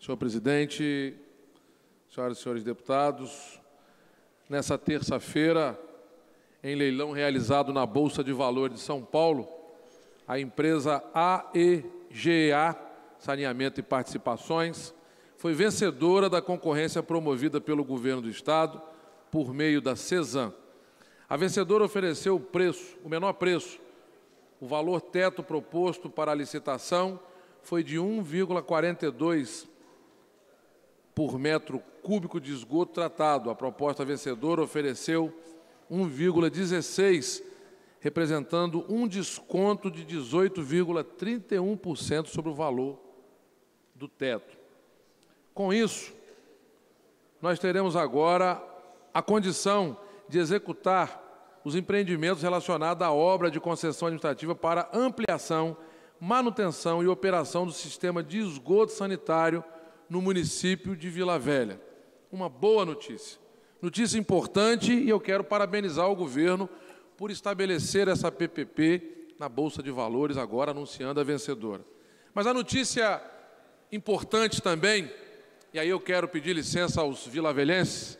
Senhor presidente, senhoras e senhores deputados, nessa terça-feira, em leilão realizado na Bolsa de Valores de São Paulo, a empresa AEGA Saneamento e Participações foi vencedora da concorrência promovida pelo governo do estado por meio da CESAM. A vencedora ofereceu o preço, o menor preço. O valor teto proposto para a licitação foi de 1,42 por metro cúbico de esgoto tratado. A proposta vencedora ofereceu 1,16, representando um desconto de 18,31% sobre o valor do teto. Com isso, nós teremos agora a condição de executar os empreendimentos relacionados à obra de concessão administrativa para ampliação, manutenção e operação do sistema de esgoto sanitário no município de Vila Velha. Uma boa notícia. Notícia importante e eu quero parabenizar o governo por estabelecer essa PPP na Bolsa de Valores, agora anunciando a vencedora. Mas a notícia importante também, e aí eu quero pedir licença aos vilavelhenses,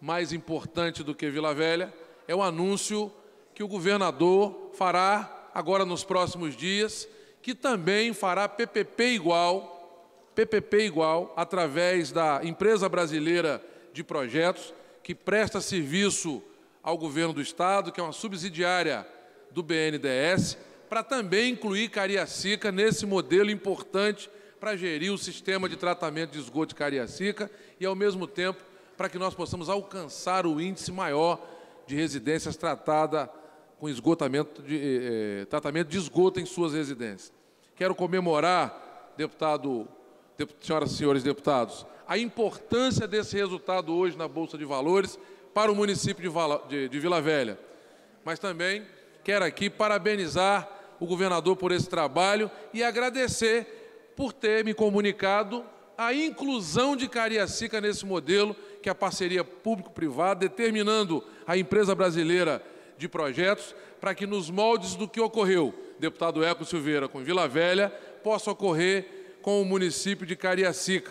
mais importante do que Vila Velha, é o anúncio que o governador fará agora nos próximos dias, que também fará PPP igual PPP Igual, através da Empresa Brasileira de Projetos, que presta serviço ao governo do Estado, que é uma subsidiária do BNDES, para também incluir Cariacica nesse modelo importante para gerir o sistema de tratamento de esgoto de Cariacica e, ao mesmo tempo, para que nós possamos alcançar o índice maior de residências tratada com esgotamento de, eh, eh tratamento de esgoto em suas residências. Quero comemorar, deputado senhoras e senhores deputados, a importância desse resultado hoje na Bolsa de Valores para o município de, Vala, de, de Vila Velha. Mas também quero aqui parabenizar o governador por esse trabalho e agradecer por ter me comunicado a inclusão de Cariacica nesse modelo, que é a parceria público-privada, determinando a empresa brasileira de projetos para que nos moldes do que ocorreu, deputado Eco Silveira, com Vila Velha, possa ocorrer com o município de Cariacica.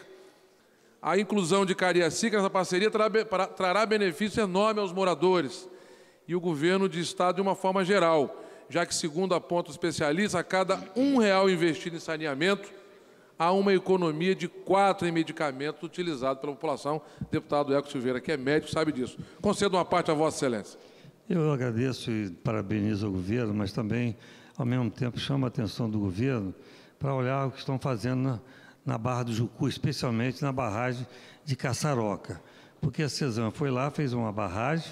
A inclusão de Cariacica nessa parceria trará benefício enorme aos moradores e o governo de estado de uma forma geral, já que, segundo aponta o especialista, a cada um real investido em saneamento, há uma economia de quatro em medicamentos utilizados pela população. Deputado Eco Silveira, que é médico, sabe disso. Concedo uma parte à Vossa Excelência. Eu agradeço e parabenizo o governo, mas também, ao mesmo tempo, chamo a atenção do governo para olhar o que estão fazendo na, na, Barra do Jucu, especialmente na barragem de Caçaroca. Porque a Cezan foi lá, fez uma barragem,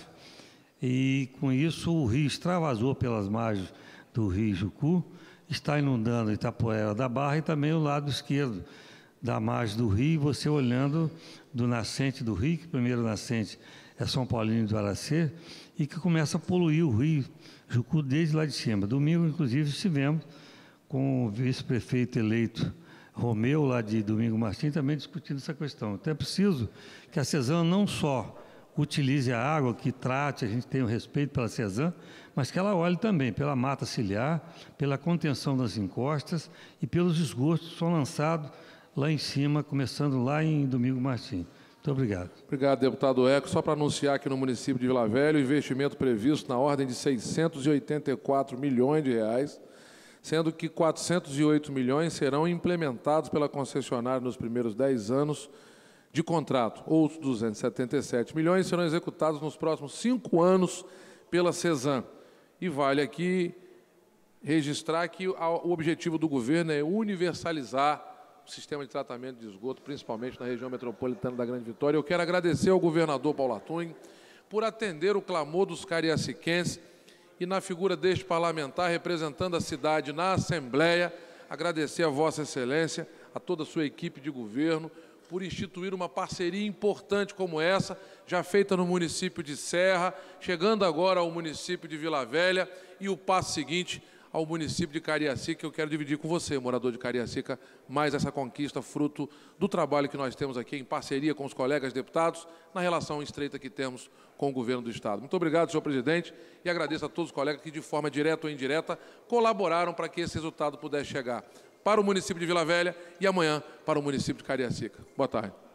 e com isso o rio extravasou pelas margens do rio Jucu, está inundando Itapuera da Barra e também o lado esquerdo da margem do rio, você olhando do nascente do rio, que primeiro nascente é São Paulino do Aracê, e que começa a poluir o rio Jucu desde lá de cima. Domingo, inclusive, estivemos com o vice-prefeito eleito Romeu, lá de Domingo Martins, também discutindo essa questão. Então é preciso que a Cezan não só utilize a água, que trate, a gente tem o respeito pela Cezan, mas que ela olhe também pela mata ciliar, pela contenção das encostas e pelos esgotos que são lançados lá em cima, começando lá em Domingo Martins. Muito obrigado. Obrigado, deputado Eco. Só para anunciar que no município de Vila Velha, o investimento previsto na ordem de 684 milhões de reais sendo que 408 milhões serão implementados pela concessionária nos primeiros 10 anos de contrato. Outros 277 milhões serão executados nos próximos cinco anos pela CESAM. E vale aqui registrar que o objetivo do governo é universalizar o sistema de tratamento de esgoto, principalmente na região metropolitana da Grande Vitória. Eu quero agradecer ao governador Paulo Atun por atender o clamor dos cariaciquenses e na figura deste parlamentar representando a cidade na Assembleia, agradecer a Vossa Excelência, a toda a sua equipe de governo, por instituir uma parceria importante como essa, já feita no município de Serra, chegando agora ao município de Vila Velha e o passo seguinte ao município de Cariacica. Eu quero dividir com você, morador de Cariacica, mais essa conquista fruto do trabalho que nós temos aqui em parceria com os colegas deputados, na relação estreita que temos com o governo do Estado. Muito obrigado, senhor presidente, e agradeço a todos os colegas que, de forma direta ou indireta, colaboraram para que esse resultado pudesse chegar para o município de Vila Velha e amanhã para o município de Cariacica. Boa tarde.